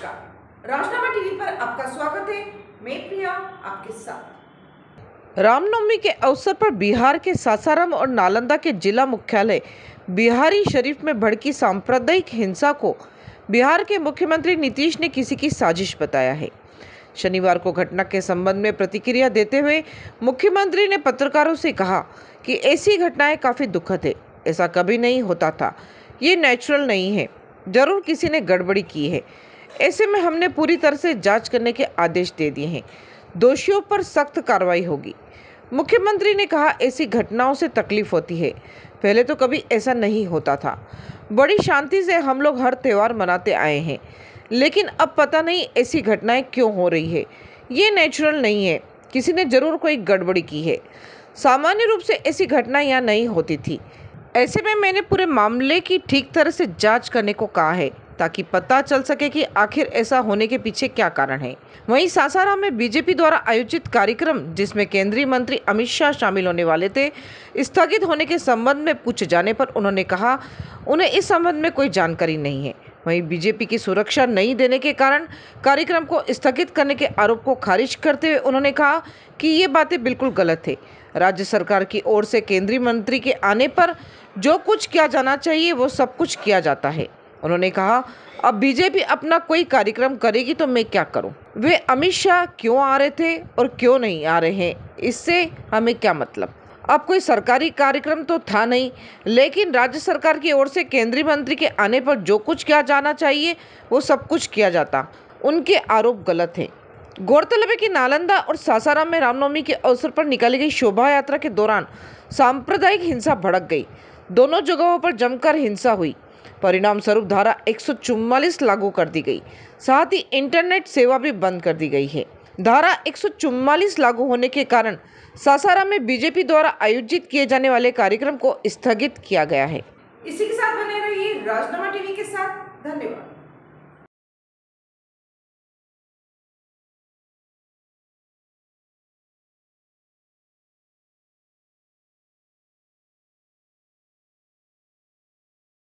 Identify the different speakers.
Speaker 1: नमस्कार राजनामा टीवी पर आपका स्वागत है मैं प्रिया आपके साथ रामनवमी के अवसर पर बिहार के सासाराम और नालंदा के जिला मुख्यालय बिहारी शरीफ में भड़की सांप्रदायिक हिंसा को बिहार के मुख्यमंत्री नीतीश ने किसी की साजिश बताया है शनिवार को घटना के संबंध में प्रतिक्रिया देते हुए मुख्यमंत्री ने पत्रकारों से कहा कि ऐसी घटनाएं काफ़ी दुखद है ऐसा कभी नहीं होता था ये नेचुरल नहीं है जरूर किसी ने गड़बड़ी की है ऐसे में हमने पूरी तरह से जांच करने के आदेश दे दिए हैं दोषियों पर सख्त कार्रवाई होगी मुख्यमंत्री ने कहा ऐसी घटनाओं से तकलीफ होती है पहले तो कभी ऐसा नहीं होता था बड़ी शांति से हम लोग हर त्यौहार मनाते आए हैं लेकिन अब पता नहीं ऐसी घटनाएं क्यों हो रही है ये नेचुरल नहीं है किसी ने जरूर कोई गड़बड़ी की है सामान्य रूप से ऐसी घटना यहाँ नहीं होती थी ऐसे में मैंने पूरे मामले की ठीक तरह से जांच करने को कहा है ताकि पता चल सके कि आखिर ऐसा होने के पीछे क्या कारण है वहीं सासाराम में बीजेपी द्वारा आयोजित कार्यक्रम जिसमें केंद्रीय मंत्री अमित शाह शामिल होने वाले थे स्थगित होने के संबंध में पूछे जाने पर उन्होंने कहा उन्हें इस संबंध में कोई जानकारी नहीं है वहीं बीजेपी की सुरक्षा नहीं देने के कारण कार्यक्रम को स्थगित करने के आरोप को खारिज करते हुए उन्होंने कहा कि ये बातें बिल्कुल गलत है राज्य सरकार की ओर से केंद्रीय मंत्री के आने पर जो कुछ किया जाना चाहिए वो सब कुछ किया जाता है उन्होंने कहा अब बीजेपी अपना कोई कार्यक्रम करेगी तो मैं क्या करूं? वे अमित शाह क्यों आ रहे थे और क्यों नहीं आ रहे हैं इससे हमें क्या मतलब अब कोई सरकारी कार्यक्रम तो था नहीं लेकिन राज्य सरकार की ओर से केंद्रीय मंत्री के आने पर जो कुछ किया जाना चाहिए वो सब कुछ किया जाता उनके आरोप गलत हैं गौरतलब है कि नालंदा और सासाराम में रामनवमी के अवसर पर निकाली गई शोभा यात्रा के दौरान सांप्रदायिक हिंसा भड़क गई दोनों जगहों पर जमकर हिंसा हुई परिणाम स्वरूप धारा 144 लागू कर दी गई साथ ही इंटरनेट सेवा भी बंद कर दी गई है धारा 144 लागू होने के कारण सासाराम में बीजेपी द्वारा आयोजित किए जाने वाले कार्यक्रम को स्थगित किया गया है
Speaker 2: इसी के साथ बने रहिए राजनामा टीवी के साथ
Speaker 1: धन्यवाद